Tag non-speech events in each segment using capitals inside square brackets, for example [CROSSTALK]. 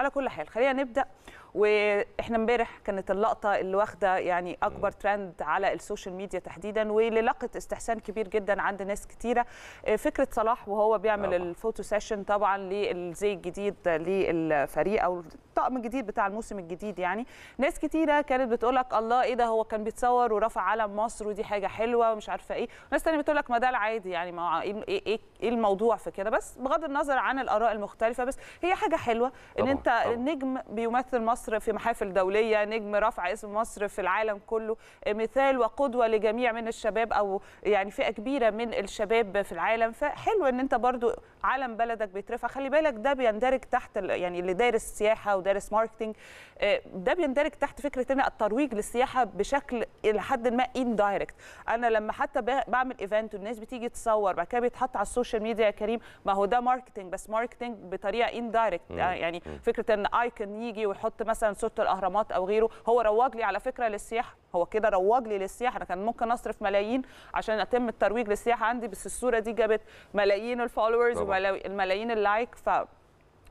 على كل حال خلينا نبدا واحنا امبارح كانت اللقطه اللي واخده يعني اكبر ترند على السوشيال ميديا تحديدا واللي لقت استحسان كبير جدا عند ناس كتيره آه، فكره صلاح وهو بيعمل الفوتو سيشن طبعا للزي الجديد للفريق او الطقم الجديد بتاع الموسم الجديد يعني ناس كتيره كانت بتقول لك الله ايه ده هو كان بيتصور ورفع علم مصر ودي حاجه حلوه ومش عارفه ايه ناس ثانيه بتقول لك ما ده العادي يعني ما إيه،, ايه ايه ايه الموضوع في كده بس بغض النظر عن الاراء المختلفه بس هي حاجه حلوه ان طبعا. انت طبعا. النجم بيمثل مصر مصر في محافل دوليه نجم رفع اسم مصر في العالم كله مثال وقدوه لجميع من الشباب او يعني فئه كبيره من الشباب في العالم فحلو ان انت برضو علم بلدك بيترفع خلي بالك ده بيندرج تحت يعني اللي دارس سياحه ودارس ماركتنج آه، ده بيندرج تحت فكره ان الترويج للسياحه بشكل الى حد ما اندايركت انا لما حتى بعمل ايفنت والناس بتيجي تصور بعد كده بيتحط على السوشيال ميديا يا كريم ما هو ده ماركتنج بس ماركتنج بطريقه اندايركت يعني فكره ان ايكون يجي ويحط مثلا صوره الاهرامات او غيره هو رواج لي على فكره للسياحه هو كده رواج لي للسياحه انا كان ممكن اصرف ملايين عشان اتم الترويج للسياحه عندي بس الصوره دي جابت ملايين الفولورز وملايين اللايك ف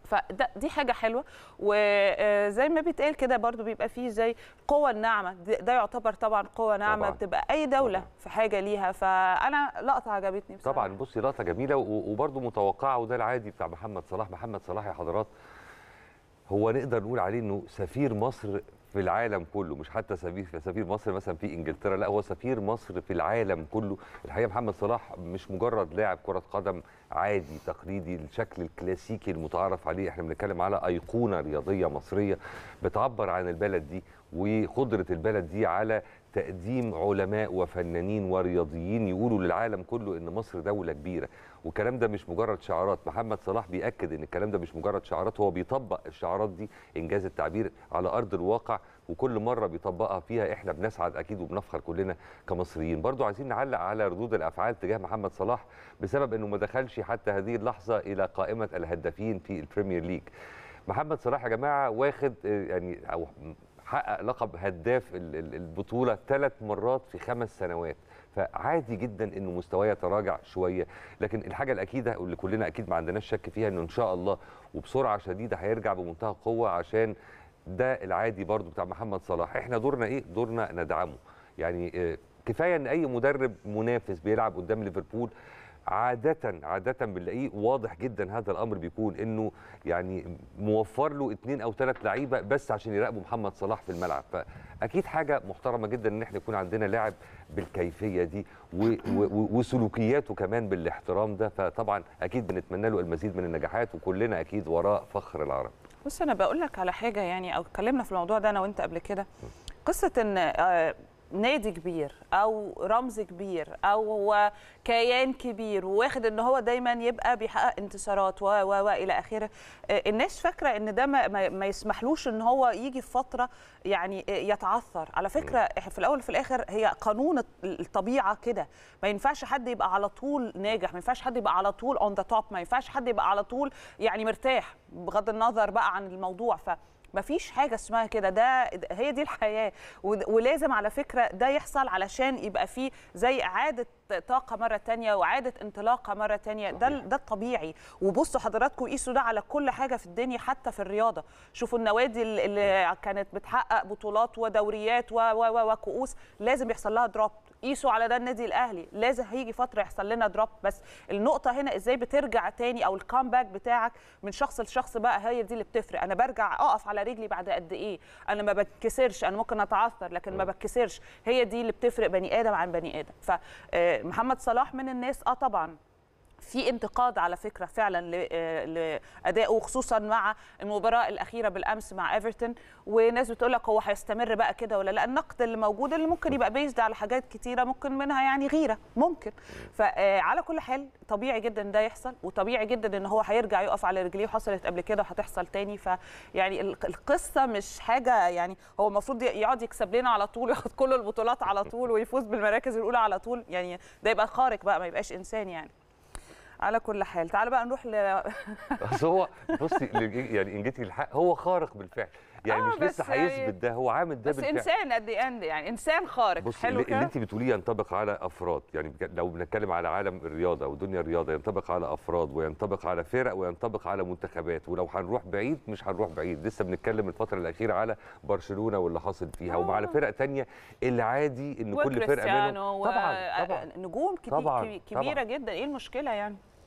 فده دي حاجه حلوه وزي آه، ما بيتقال كده برضو بيبقى فيه زي قوه الناعمه ده يعتبر طبعا قوه ناعمه طبعاً. بتبقى اي دوله طبعاً. في حاجه ليها فانا لقطه عجبتني بصراحة. طبعا بصي لقطه جميله وبرضو متوقعه وده العادي بتاع محمد صلاح محمد صلاح يا حضرات هو نقدر نقول عليه انه سفير مصر في العالم كله مش حتى سفير سفير مصر مثلا في انجلترا لا هو سفير مصر في العالم كله الحقيقه محمد صلاح مش مجرد لاعب كره قدم عادي تقليدي الشكل الكلاسيكي المتعارف عليه احنا بنتكلم على ايقونه رياضيه مصريه بتعبر عن البلد دي وقدره البلد دي على تقديم علماء وفنانين ورياضيين يقولوا للعالم كله ان مصر دوله كبيره والكلام ده مش مجرد شعارات محمد صلاح بياكد ان الكلام ده مش مجرد شعارات هو بيطبق الشعارات دي انجاز التعبير على ارض الواقع وكل مره بيطبقها فيها احنا بنسعد اكيد وبنفخر كلنا كمصريين برضو عايزين نعلق على ردود الافعال تجاه محمد صلاح بسبب انه ما دخلش حتى هذه اللحظه الى قائمه الهدافين في البريمير ليج محمد صلاح يا جماعه واخد آه، يعني او حقق لقب هداف البطوله ثلاث مرات في خمس سنوات فعادي جدا انه مستواه يتراجع شويه لكن الحاجه الاكيده واللي كلنا اكيد ما عندناش شك فيها انه ان شاء الله وبسرعه شديده هيرجع بمنتهى القوه عشان ده العادي برضو بتاع محمد صلاح احنا دورنا ايه دورنا ندعمه يعني آه، كفايه ان اي مدرب منافس بيلعب قدام ليفربول عادة عادة بنلاقيه واضح جدا هذا الامر بيكون انه يعني موفر له اثنين او ثلاث لعيبه بس عشان يراقبوا محمد صلاح في الملعب فاكيد حاجه محترمه جدا ان احنا يكون عندنا لاعب بالكيفيه دي وسلوكياته كمان بالاحترام ده فطبعا اكيد بنتمنى له المزيد من النجاحات وكلنا اكيد وراء فخر العرب بص انا بقول لك على حاجه يعني او اتكلمنا في الموضوع ده انا وانت قبل كده قصه ان آه، نادي كبير او رمز كبير او هو كيان كبير وواخد ان هو دايما يبقى بيحقق انتصارات و و والى اخره آه، الناس فاكره ان ده ما, ما يسمحلوش ان هو يجي في فتره يعني آه، يتعثر على فكره في الاول وفي الاخر هي قانون الطبيعه كده ما ينفعش حد يبقى على طول ناجح ما ينفعش حد يبقى على طول اون ذا توب ما ينفعش حد يبقى على طول يعني مرتاح بغض النظر بقى عن الموضوع ف مفيش حاجه اسمها كده ده هي دي الحياه ولازم على فكره ده يحصل علشان يبقى فيه زي اعاده طاقه مره تانية واعاده انطلاقه مره تانية ده ده الطبيعي وبصوا حضراتكم قيسوا ده على كل حاجه في الدنيا حتى في الرياضه شوفوا النوادي اللي كانت بتحقق بطولات ودوريات وكؤوس لازم يحصل لها دروب قيسوا على ده النادي الاهلي لازم هيجي فتره يحصل لنا دروب بس النقطه هنا ازاي بترجع تاني او الكامباك بتاعك من شخص لشخص بقى هي دي اللي بتفرق انا برجع اقف على رجلي بعد قد ايه انا ما بتكسرش انا ممكن اتعثر لكن ما بتكسرش هي دي اللي بتفرق بني ادم عن بني ادم فمحمد آه، صلاح من الناس اه طبعا في انتقاد على فكره فعلا آه، لادائه وخصوصا مع المباراه الاخيره بالامس مع ايفرتون وناس بتقول لك هو هيستمر بقى كده ولا لا النقد اللي موجود اللي ممكن يبقى بيزد على حاجات كتيره ممكن منها يعني غيره ممكن فعلى آه، كل حال طبيعي جدا ده يحصل وطبيعي جدا ان هو هيرجع يقف على رجليه وحصلت قبل كده وهتحصل تاني فيعني القصه مش حاجه يعني هو المفروض يقعد يكسب لنا على طول وياخد [LAUGHS] كل البطولات على طول ويفوز بالمراكز الاولى على طول يعني ده يبقى خارق بقى ما يبقاش انسان يعني على كل حال تعال بقى نروح ل هو بصي يعني ان جيتي الحق هو خارق بالفعل يعني آه، مش لسه هيثبت يعني ده هو عامل ده بس بالفعل. انسان قد اند يعني انسان خارق حلو كده اللي انت بتقوليه ينطبق على افراد يعني لو بنتكلم على عالم الرياضه ودنيا الرياضه ينطبق على افراد وينطبق على فرق وينطبق على منتخبات ولو هنروح بعيد مش هنروح بعيد لسه بنتكلم الفتره الاخيره على برشلونه واللي حاصل فيها آه. وعلى فرق ثانيه العادي ان كل فرقه منهم طبعا, طبعا آه، نجوم كبير طبعا كبيره طبعا. جدا ايه المشكله يعني